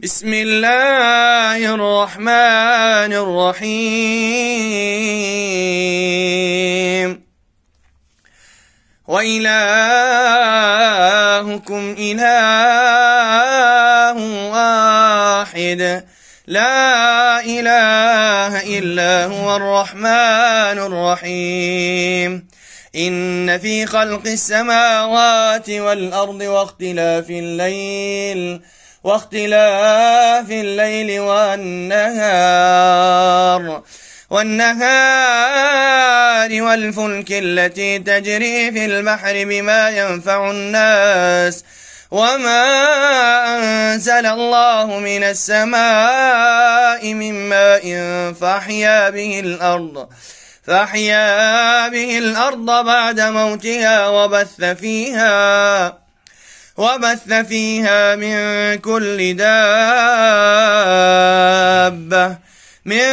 بسم الله الرحمن الرحيم وإلهكم إله واحد لا إله إلا هو الرحمن الرحيم إن في خلق السماوات والأرض واختلاف الليل واختلاف الليل والنهار والنهار والفلك التي تجري في البحر بما ينفع الناس وما أنزل الله من السماء من ماء فأحيا به الأرض فأحيا به الأرض بعد موتها وبث فيها وبث فيها من كل دابة من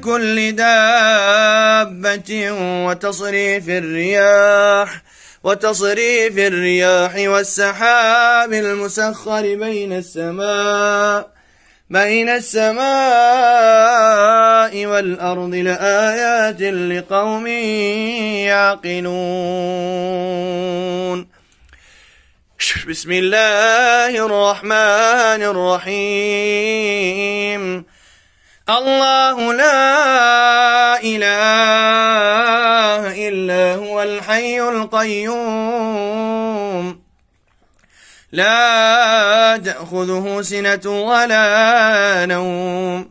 كل دابة وتصريف الرياح وتصريف الرياح والسحاب المسخر بين السماء بين السماء والأرض لآيات لقوم يعقلون بسم الله الرحمن الرحيم الله لا إله إلا هو الحي القيوم لا تأخذه سنة ولا نوم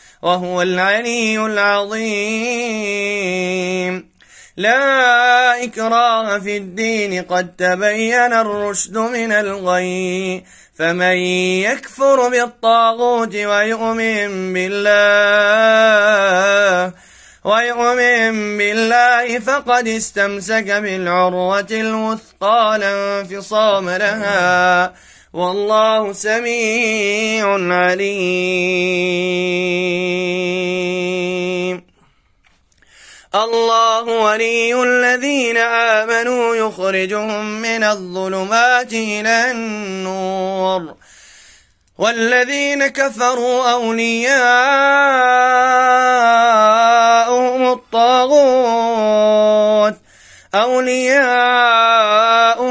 وهو العلي العظيم لا إكراه في الدين قد تبين الرشد من الغي فمن يكفر بالطاغوت ويؤمن بالله ويؤمن بالله فقد استمسك بالعروة الوثقى لا انفصام لها والله سميع عليم الله ولي الذين آمنوا يخرجهم من الظلمات إلى النور والذين كفروا أولياؤهم الطاغوت أولياؤهم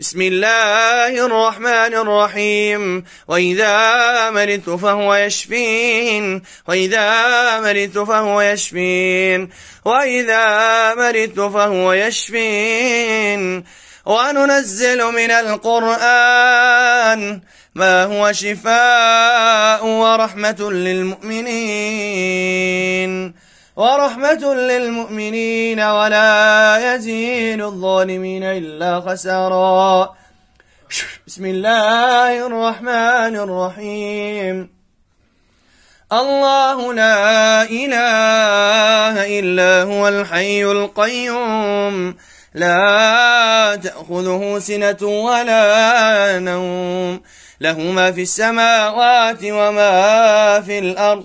بسم الله الرحمن الرحيم وإذا مرضت فهو يشفين وإذا مرضت فهو يشفين وإذا مرضت فهو يشفين وننزل من القرآن ما هو شفاء ورحمة للمؤمنين ورحمة للمؤمنين ولا يزيد الظالمين إلا خسارا بسم الله الرحمن الرحيم الله لا إله إلا هو الحي القيوم لا تأخذه سنة ولا نوم له ما في السماوات وما في الأرض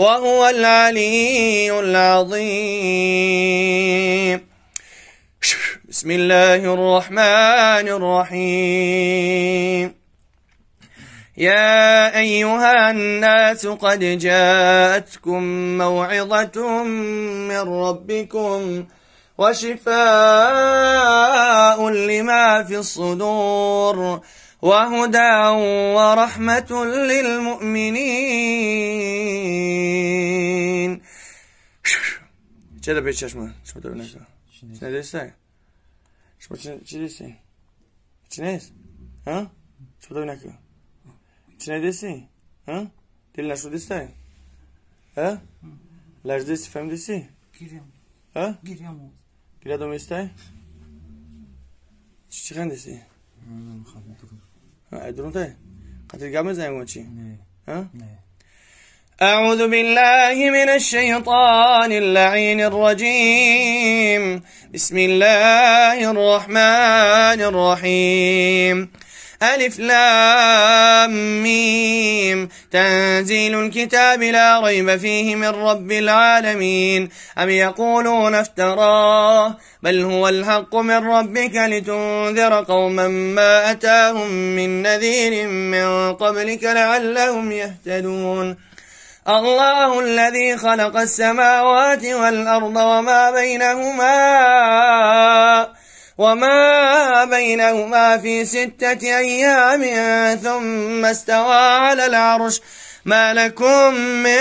وهو العلي العظيم بسم الله الرحمن الرحيم يا أيها الناس قد جاءتكم موعظة من ربكم وشفاء لما في الصدور وهدى ورحمة للمؤمنين چه ده پیچش من؟ شما دارو نشتا؟ چه دیسته؟ شما چه دیسته؟ چه نیست؟ ها؟ شما دارو نکو؟ چه نیستی؟ ها؟ دل نشو دیسته؟ ها؟ لرز دیستی فهم دیستی؟ گیریم ها؟ گیریم گیریم دیسته؟ چی چی خند دیستی؟ درونته قتل قامز يا موتشي ها نعم. أعوذ بالله من الشيطان اللعين الرجيم بسم الله الرحمن الرحيم ألف لام ميم تنزيل الكتاب لا ريب فيه من رب العالمين أم يقولون افتراه بل هو الحق من ربك لتنذر قوما ما أتاهم من نذير من قبلك لعلهم يهتدون الله الذي خلق السماوات والأرض وما بينهما وما بينهما في ستة أيام ثم استوى على العرش ما لكم من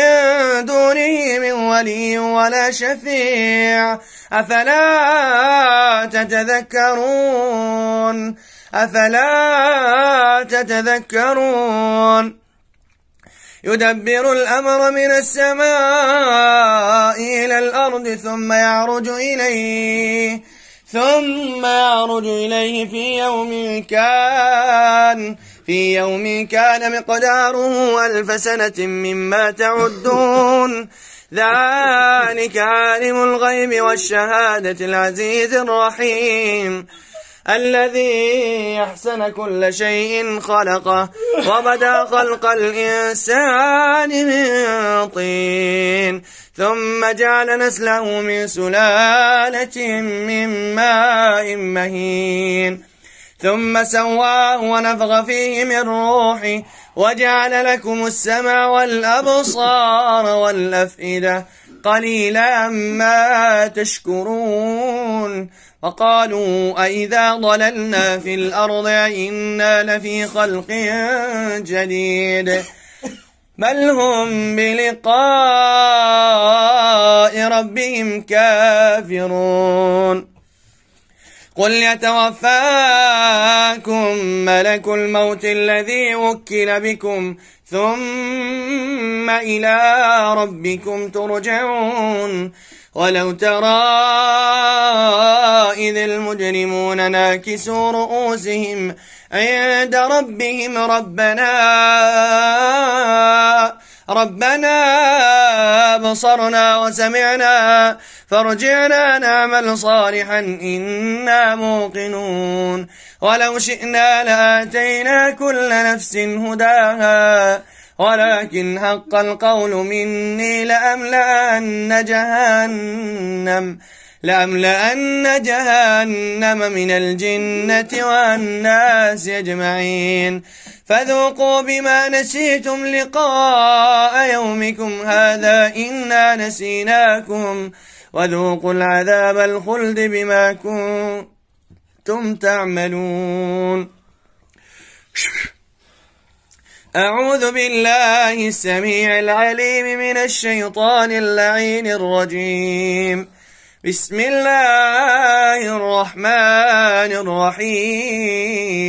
دونه من ولي ولا شفيع أفلا تتذكرون أفلا تتذكرون يدبر الأمر من السماء إلى الأرض ثم يعرج إليه ثم يعرج إليه في يوم كان في يوم كان مقداره ألف سنة مما تعدون ذلك عالم الغيب والشهادة العزيز الرحيم الذي أحسن كل شيء خلقه وبدا خلق الإنسان من طين ثم جعل نسله من سلالة من ماء مهين ثم سواه ونفغ فيه من روحه وجعل لكم السمع والأبصار والأفئدة قليلا ما تشكرون وقالوا أئذا ضللنا في الأرض إنا لفي خلق جديد بل هم بلقاء ربهم كافرون قل يتوفاكم ملك الموت الذي وكل بكم ثم إلى ربكم ترجعون ولو ترى إذ المجرمون ناكسوا رؤوسهم عند ربهم ربنا ربنا بصرنا وسمعنا فارجعنا نعمل صالحا إنا موقنون ولو شئنا لآتينا كل نفس هداها ولكن حق القول مني لأملأن جهنم لأملأن جهنم من الجنة والناس أجمعين فذوقوا بما نسيتم لقاء يومكم هذا إنا نسيناكم وذوقوا العذاب الخلد بما كنتم تعملون أعوذ بالله السميع العليم من الشيطان اللعين الرجيم بسم الله الرحمن الرحيم